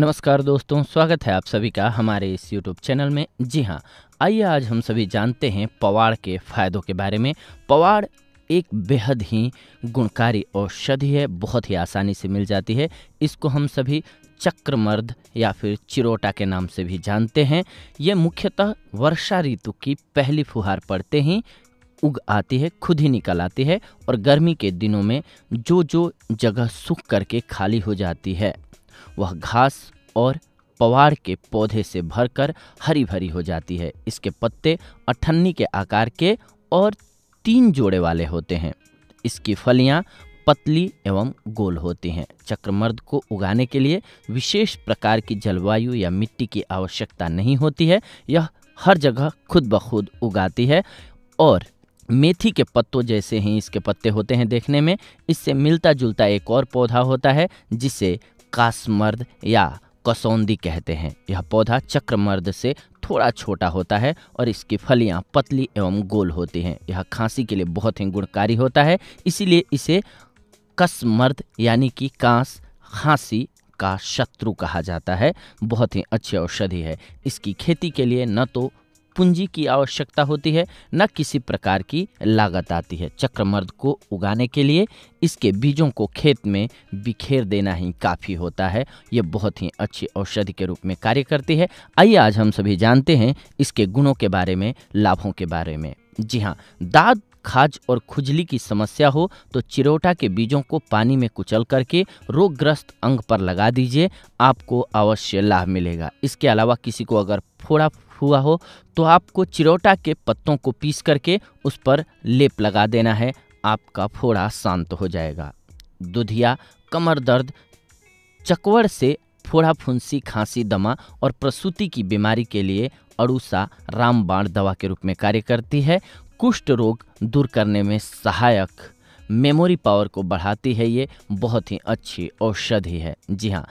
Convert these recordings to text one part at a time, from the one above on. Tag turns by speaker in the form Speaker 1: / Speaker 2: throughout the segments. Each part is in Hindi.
Speaker 1: नमस्कार दोस्तों स्वागत है आप सभी का हमारे इस YouTube चैनल में जी हाँ आइए आज हम सभी जानते हैं पवाड़ के फायदों के बारे में पवाड़ एक बेहद ही गुणकारी औषधि है बहुत ही आसानी से मिल जाती है इसको हम सभी चक्रमर्द या फिर चिरोटा के नाम से भी जानते हैं यह मुख्यतः वर्षा ऋतु की पहली फुहार पड़ते ही उग आती है खुद ही निकल आती है और गर्मी के दिनों में जो जो जगह सूख करके खाली हो जाती है वह घास और पवार के पौधे से भरकर हरी भरी हो जाती है इसके पत्ते अठन्नी के आकार के और तीन जोड़े वाले होते हैं इसकी फलियां पतली एवं गोल होती हैं चक्रमर्द को उगाने के लिए विशेष प्रकार की जलवायु या मिट्टी की आवश्यकता नहीं होती है यह हर जगह खुद ब खुद उगाती है और मेथी के पत्तों जैसे ही इसके पत्ते होते हैं देखने में इससे मिलता जुलता एक और पौधा होता है जिसे कासमर्द या कसौंदी कहते हैं यह पौधा चक्रमर्द से थोड़ा छोटा होता है और इसकी फलियां पतली एवं गोल होती हैं यह खांसी के लिए बहुत ही गुणकारी होता है इसीलिए इसे कसमर्द यानी कि कांस खांसी का शत्रु कहा जाता है बहुत ही अच्छी औषधि है इसकी खेती के लिए न तो पूंजी की आवश्यकता होती है न किसी प्रकार की लागत आती है चक्रमर्द को उगाने के लिए इसके बीजों को खेत में बिखेर देना ही काफ़ी होता है ये बहुत ही अच्छी औषधि के रूप में कार्य करती है आइए आज हम सभी जानते हैं इसके गुणों के बारे में लाभों के बारे में जी हाँ दाद खाज और खुजली की समस्या हो तो चिरोटा के बीजों को पानी में कुचल करके रोगग्रस्त अंग पर लगा दीजिए आपको अवश्य लाभ मिलेगा इसके अलावा किसी को अगर फोड़ा हुआ हो तो आपको चिरोटा के पत्तों को पीस करके उस पर लेप लगा देना है आपका फोड़ा शांत हो जाएगा दुधिया कमर दर्द चकवड़ से फोड़ा फुंसी खांसी दमा और प्रसूति की बीमारी के लिए अड़ूसा रामबाण दवा के रूप में कार्य करती है कुष्ठ रोग दूर करने में सहायक मेमोरी पावर को बढ़ाती है ये बहुत ही अच्छी औषधि है जी हाँ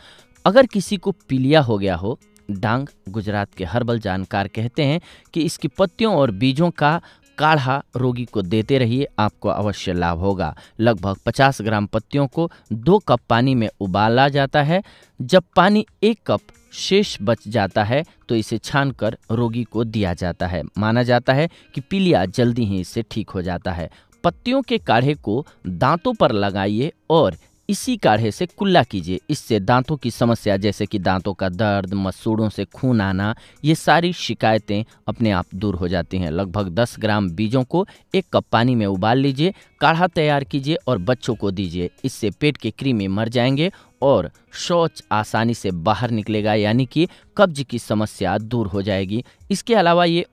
Speaker 1: अगर किसी को पीलिया हो गया हो डांग गुजरात के हर्बल जानकार कहते हैं कि इसकी पत्तियों और बीजों का काढ़ा रोगी को देते रहिए आपको अवश्य लाभ होगा लगभग 50 ग्राम पत्तियों को दो कप पानी में उबाला जाता है जब पानी एक कप शेष बच जाता है तो इसे छानकर रोगी को दिया जाता है माना जाता है कि पीलिया जल्दी ही इससे ठीक हो जाता है पत्तियों के काढ़े को दांतों पर लगाइए और इसी काढ़े से कुल्ला कीजिए इससे दांतों की समस्या जैसे कि दांतों का दर्द मसूड़ों से खून आना ये सारी शिकायतें अपने आप दूर हो जाती हैं लगभग 10 ग्राम बीजों को एक कप पानी में उबाल लीजिए काढ़ा तैयार कीजिए और बच्चों को दीजिए इससे पेट के क्रीमे मर जाएंगे और शौच आसानी से बाहर निकलेगा यानी कि कब्ज की समस्या दूर हो जाएगी इसके अलावा ये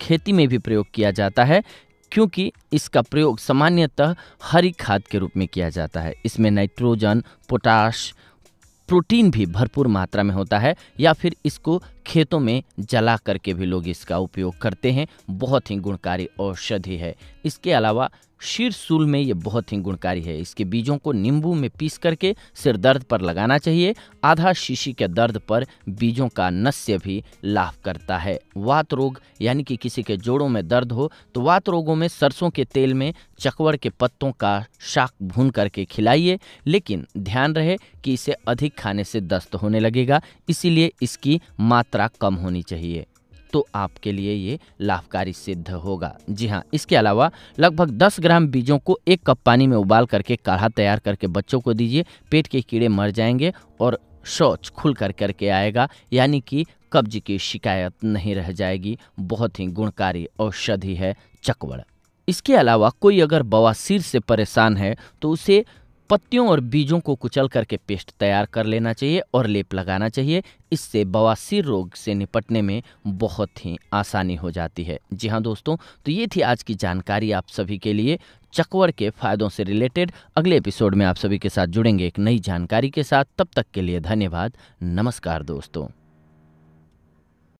Speaker 1: खेती में भी प्रयोग किया जाता है क्योंकि इसका प्रयोग सामान्यतः हरी खाद के रूप में किया जाता है इसमें नाइट्रोजन पोटाश प्रोटीन भी भरपूर मात्रा में होता है या फिर इसको खेतों में जला करके भी लोग इसका उपयोग करते हैं बहुत ही गुणकारी औषधि है इसके अलावा शीरसूल में ये बहुत ही गुणकारी है इसके बीजों को नींबू में पीस करके सिर दर्द पर लगाना चाहिए आधा शीशी के दर्द पर बीजों का नस्य भी लाभ करता है वात रोग यानी कि किसी के जोड़ों में दर्द हो तो वात रोगों में सरसों के तेल में चकवर के पत्तों का शाक भून करके खिलाइए लेकिन ध्यान रहे कि इसे अधिक खाने से दस्त होने लगेगा इसीलिए इसकी मात्रा मात्रा कम होनी चाहिए तो आपके लिए ये लाभकारी सिद्ध होगा जी हाँ इसके अलावा लगभग 10 ग्राम बीजों को एक कप पानी में उबाल करके काढ़ा तैयार करके बच्चों को दीजिए पेट के कीड़े मर जाएंगे और शौच खुल कर करके आएगा यानी कि कब्ज की शिकायत नहीं रह जाएगी बहुत ही गुणकारी औषधि है चकवड़ इसके अलावा कोई अगर बवासीर से परेशान है तो उसे पत्तियों और बीजों को कुचल करके पेस्ट तैयार कर लेना चाहिए और लेप लगाना चाहिए इससे बवासीर रोग से निपटने में बहुत ही आसानी हो जाती है जी हाँ दोस्तों तो ये थी आज की जानकारी आप सभी के लिए चकवर के फायदों से रिलेटेड अगले एपिसोड में आप सभी के साथ जुड़ेंगे एक नई जानकारी के साथ तब तक के लिए धन्यवाद नमस्कार दोस्तों